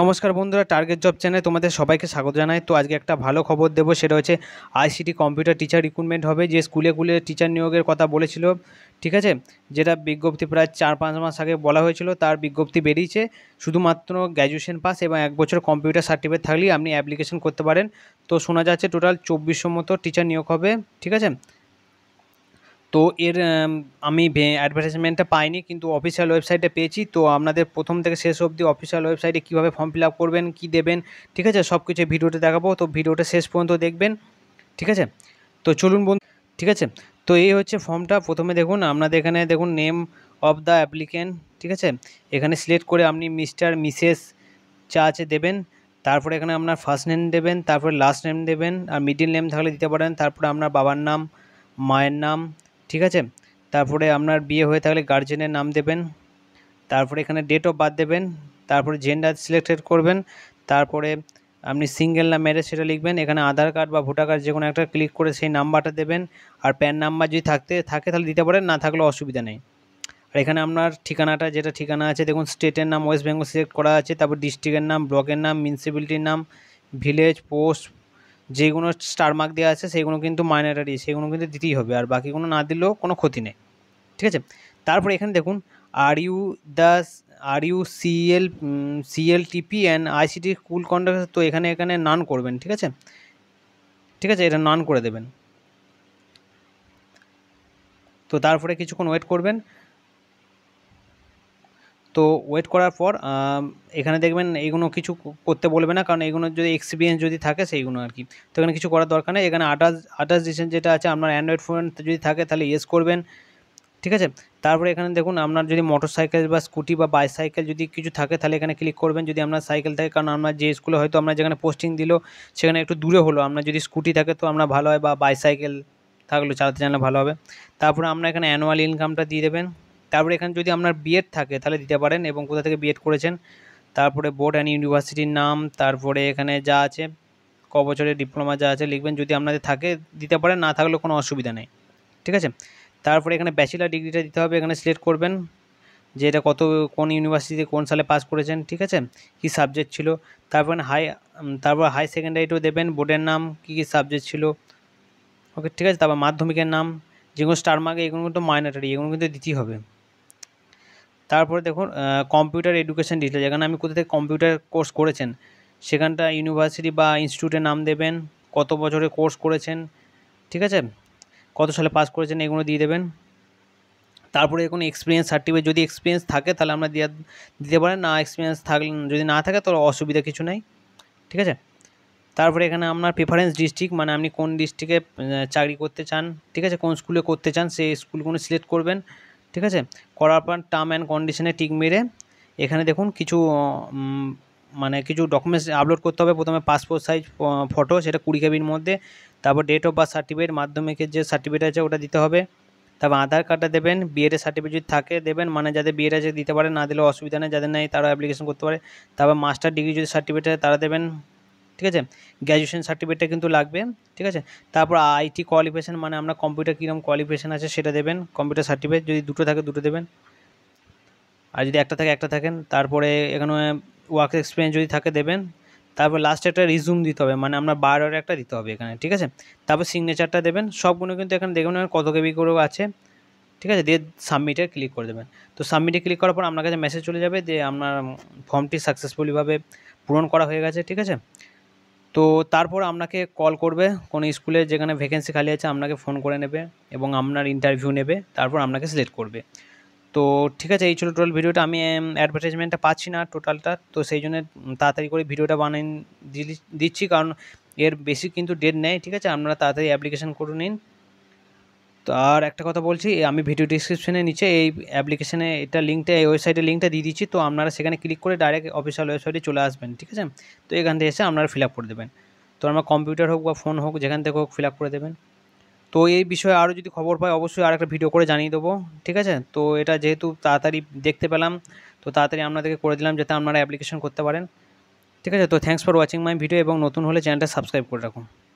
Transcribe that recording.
নমস্কার বন্ধুরা target job চ্যানেলে তোমাদের সবাইকে স্বাগত জানাই তো আজকে একটা ভালো খবর দেবো সেটা হচ্ছে আইসিটি কম্পিউটার টিচার রিক্রুটমেন্ট হবে যে স্কুলে স্কুলে টিচার নিয়োগের কথা বলেছিল ঠিক আছে যেটা বিজ্ঞপ্তি প্রায় চার পাঁচ মাস আগে বলা হয়েছিল তার বিজ্ঞপ্তি বেরিয়েছে শুধুমাত্র গ্র্যাজুয়েশন পাস এবং এক বছর কম্পিউটার সার্টিফিকেট থাকলেই আপনি অ্যাপ্লিকেশন করতে পারেন তো শোনা যাচ্ছে টোটাল চব্বিশশো মতো টিচার নিয়োগ হবে ঠিক আছে তো এর আমি অ্যাডভার্টাইজমেন্টটা পাইনি কিন্তু অফিসিয়াল ওয়েবসাইটে পেয়েছি তো আপনাদের প্রথম থেকে শেষ অবধি অফিসিয়াল ওয়েবসাইটে কীভাবে ফর্ম ফিল আপ করবেন কী দেবেন ঠিক আছে সব কিছু ভিডিওটা দেখাবো তো ভিডিওটা শেষ পর্যন্ত দেখবেন ঠিক আছে তো চলুন বন্ধু ঠিক আছে তো এই হচ্ছে ফর্মটা প্রথমে দেখুন আপনাদের এখানে দেখুন নেম অফ দ্য অ্যাপ্লিক্যান্ট ঠিক আছে এখানে সিলেক্ট করে আপনি মিস্টার মিসেস চা আছে দেবেন তারপরে এখানে আপনার ফার্স্ট নেম দেবেন তারপরে লাস্ট নেম দেবেন আর মিডিল নেম থাকলে দিতে পারেন তারপরে আপনার বাবার নাম মায়ের নাম ঠিক আছে তারপরে আপনার বিয়ে হয়ে থাকলে গার্জেনের নাম দেবেন তারপরে এখানে ডেট অফ বার্থ দেবেন তারপরে জেন্ডার সিলেক্টেড করবেন তারপরে আপনি সিঙ্গেল না ম্যারেজ সেটা লিখবেন এখানে আধার কার্ড বা ভোটার কার্ড যে কোনো একটা ক্লিক করে সেই নাম্বারটা দেবেন আর প্যান নাম্বার যদি থাকতে থাকে তাহলে দিতে পারেন না থাকলে অসুবিধা নেই আর এখানে আপনার ঠিকানাটা যেটা ঠিকানা আছে দেখুন স্টেটের নাম ওয়েস্ট বেঙ্গল সিলেক্ট করা আছে তারপর ডিস্ট্রিক্টের নাম ব্লকের নাম মিউনিসিপ্যালিটির নাম ভিলেজ পোস্ট যেগুলো স্টার মার্ক দেওয়া আছে সেগুলো কিন্তু মাইনারি সেগুলো কিন্তু দিতেই হবে আর বাকিগুলো না দিলেও কোনো ক্ষতি নেই ঠিক আছে তারপরে এখানে দেখুন আর ইউ দাস আর ইউ CL CL TP and ICT school conduct তো এখানে এখানে নান করবেন ঠিক আছে ঠিক আছে এটা নান করে দেবেন তো তারপরে কিছুক্ষণ ওয়েট করবেন তো ওয়েট করার পর এখানে দেখবেন এইগুলো কিছু করতে বলবে না কারণ এইগুলো যদি এক্সপিরিয়েন্স যদি থাকে সেইগুলো আর কি তো এখানে কিছু করার দরকার নেই এখানে আঠাশ আঠাশ ডিসেন্ট যেটা আছে আপনার অ্যান্ড্রয়েড ফোন যদি থাকে তাহলে ইয়েস করবেন ঠিক আছে তারপরে এখানে দেখুন আপনার যদি মোটরসাইকেল বা স্কুটি বা বাইসাইকেল যদি কিছু থাকে তাহলে এখানে ক্লিক করবেন যদি আপনার সাইকেল থাকে কারণ আমরা যে স্কুলে হয়তো আমরা যেখানে পোস্টিং দিল সেখানে একটু দূরে হলো আমরা যদি স্কুটি থাকে তো আমরা ভালো হয় বা বাইসাইকেল থাকলে চালাতে জানলে ভালো হবে তারপরে আমরা এখানে অ্যানুয়াল ইনকামটা দিয়ে দেবেন তারপরে এখানে যদি আপনার বিএড থাকে তাহলে দিতে পারেন এবং কোথা থেকে বিএড করেছেন তারপরে বোর্ড অ্যান্ড ইউনিভার্সিটির নাম তারপরে এখানে যা আছে ক বছরের ডিপ্লোমা যা আছে লিখবেন যদি আপনাদের থাকে দিতে পারেন না থাকলেও কোনো অসুবিধা নেই ঠিক আছে তারপরে এখানে ব্যাচেলার ডিগ্রিটা দিতে হবে এখানে সিলেক্ট করবেন যে এটা কত কোন ইউনিভার্সিটিতে কোন সালে পাস করেছেন ঠিক আছে কি সাবজেক্ট ছিল তারপর হাই তারপর হাই সেকেন্ডারিটাও দেবেন বোর্ডের নাম কি কি সাবজেক্ট ছিল ওকে ঠিক আছে তারপর মাধ্যমিকের নাম যেগুলো স্টার মার্কে এগুলো কিন্তু মাইনাটারি এগুলো কিন্তু দিতেই হবে তারপরে দেখুন কম্পিউটার এডুকেশন ডিটেল যেখানে আমি কোথা থেকে কম্পিউটার কোর্স করেছেন সেখানটা ইউনিভার্সিটি বা ইনস্টিটিউটে নাম দেবেন কত বছরে কোর্স করেছেন ঠিক আছে কত সালে পাস করেছেন এগুলো দিয়ে দেবেন তারপরে কোনো এক্সপিরিয়েন্স সার্টিফিকেট যদি এক্সপিরিয়েন্স থাকে তাহলে আমরা দিয়ে দিতে পারেন না এক্সপিরিয়েন্স থাকলে যদি না থাকে তো অসুবিধা কিছু নাই ঠিক আছে তারপরে এখানে আপনার প্রেফারেন্স ডিস্ট্রিক্ট মানে আপনি কোন ডিস্ট্রিক্টে চাকরি করতে চান ঠিক আছে কোন স্কুলে করতে চান সেই স্কুলগুলো সিলেক্ট করবেন ঠিক আছে করার পর টার্ম অ্যান্ড কন্ডিশনে টিক মেরে এখানে দেখুন কিছু মানে কিছু ডকুমেন্টস আপলোড করতে হবে প্রথমে পাসপোর্ট সাইজ ফটো সেটা কুড়ি কেবির মধ্যে তারপর ডেট অফ বার্থ সার্টিফিকেট মাধ্যমিকের যে সার্টিফিকেট আছে ওটা দিতে হবে তারপর আধার কার্ডটা দেবেন বিয়ের সার্টিফিকেট যদি থাকে দেবেন মানে যাদের বিয়ের আছে দিতে পারে না দিলে অসুবিধা নেই যাদের নেই তারা অ্যাপ্লিকেশন করতে পারে তারপর মাস্টার ডিগ্রি যদি সার্টিফিকেট তারা দেবেন ঠিক আছে গ্র্যাজুয়েশন সার্টিফিকেটটা কিন্তু লাগবে ঠিক আছে তারপর আইটি কোয়ালিফিকেশান মানে আমরা কম্পিউটার কীরকম কোয়ালিফিকেশান আছে সেটা দেবেন কম্পিউটার সার্টিফিকেট যদি দুটো থাকে দুটো দেবেন আর যদি একটা থাকে একটা থাকেন তারপরে এখানে ওয়ার্ক এক্সপিরিয়েন্স যদি থাকে দেবেন তারপর লাস্টে একটা রিজুম দিতে হবে মানে আমরা বারোর একটা দিতে হবে এখানে ঠিক আছে তারপর সিগনেচারটা দেবেন সবগুলো কিন্তু এখানে দেখবেন কত কেবি করেও আছে ঠিক আছে দিয়ে সাবমিটে ক্লিক করে দেবেন তো সাবমিটে ক্লিক করার পর আপনার কাছে মেসেজ চলে যাবে যে আপনার ফর্মটি সাকসেসফুলিভাবে পূরণ করা হয়ে গেছে ঠিক আছে তো তারপর আপনাকে কল করবে কোনো স্কুলে যেখানে ভ্যাকেন্সি খালি আছে আপনাকে ফোন করে নেবে এবং আপনার ইন্টারভিউ নেবে তারপর আপনাকে সিলেক্ট করবে তো ঠিক আছে এই ছিল টোটাল ভিডিওটা আমি অ্যাডভার্টাইজমেন্টটা পাচ্ছি না টোটালটা তো সেই জন্য তাড়াতাড়ি করে ভিডিওটা বানিয়ে দিচ্ছি কারণ এর বেশি কিন্তু ডেট নেয় ঠিক আছে আপনারা তাড়াতাড়ি অ্যাপ্লিকেশান করে নিন তো আর একটা কথা বলছি আমি ভিডিও ডিসক্রিপশনে নিচে এই অ্যাপ্লিকেশানে এটা লিঙ্কটা এই ওয়েবসাইটের লিঙ্কটা দিয়ে দিচ্ছি তো আপনারা সেখানে ক্লিক করে ডাইরেক্ট অফিসিয়াল ওয়েবসাইটে চলে আসবেন ঠিক আছে তো এখান থেকে এসে আপনারা ফিল আপ করে দেবেন তো আমার কম্পিউটার হোক বা ফোন হোক যেখান থেকে হোক ফিল আপ করে দেবেন তো এই বিষয়ে আরও যদি খবর পাই অবশ্যই আর একটা ভিডিও করে জানিয়ে দেবো ঠিক আছে তো এটা যেহেতু তাড়াতাড়ি দেখতে পেলাম তো তাড়াতাড়ি আপনাদেরকে করে দিলাম যাতে আপনারা অ্যাপ্লিকেশন করতে পারেন ঠিক আছে তো thanks for watching my video এবং নতুন হলে চ্যানেলটা সাবস্ক্রাইব করে রাখুন